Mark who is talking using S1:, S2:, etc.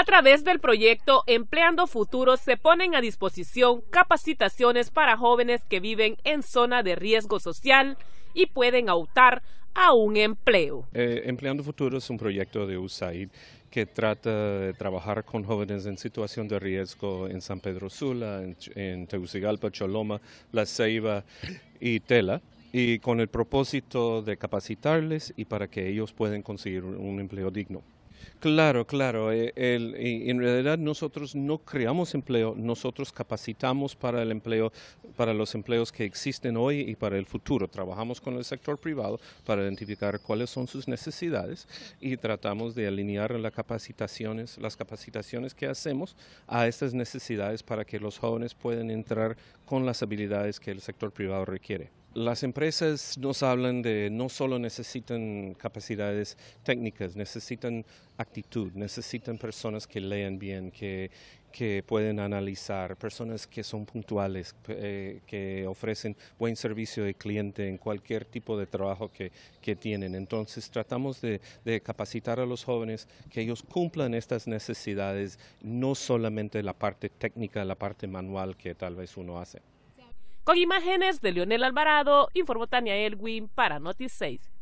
S1: A través del proyecto Empleando Futuro se ponen a disposición capacitaciones para jóvenes que viven en zona de riesgo social y pueden optar a un empleo.
S2: Eh, Empleando Futuro es un proyecto de USAID que trata de trabajar con jóvenes en situación de riesgo en San Pedro Sula, en, en Tegucigalpa, Choloma, La Ceiba y Tela y con el propósito de capacitarles y para que ellos puedan conseguir un empleo digno. Claro, claro. Eh, en realidad nosotros no creamos empleo, nosotros capacitamos para el empleo, para los empleos que existen hoy y para el futuro. Trabajamos con el sector privado para identificar cuáles son sus necesidades y tratamos de alinear las capacitaciones, las capacitaciones que hacemos a estas necesidades para que los jóvenes puedan entrar con las habilidades que el sector privado requiere. Las empresas nos hablan de no solo necesitan capacidades técnicas, necesitan actitud, necesitan personas que lean bien, que, pueden analizar, personas que son puntuales, eh, que ofrecen buen servicio de cliente en cualquier tipo de trabajo que, tienen. Entonces tratamos de, capacitar a los jóvenes que ellos cumplan estas necesidades, no solamente la parte técnica, la parte manual que tal vez uno hace.
S1: Con imágenes de Leonel Alvarado, informó Tania Elwin para Noticias. 6.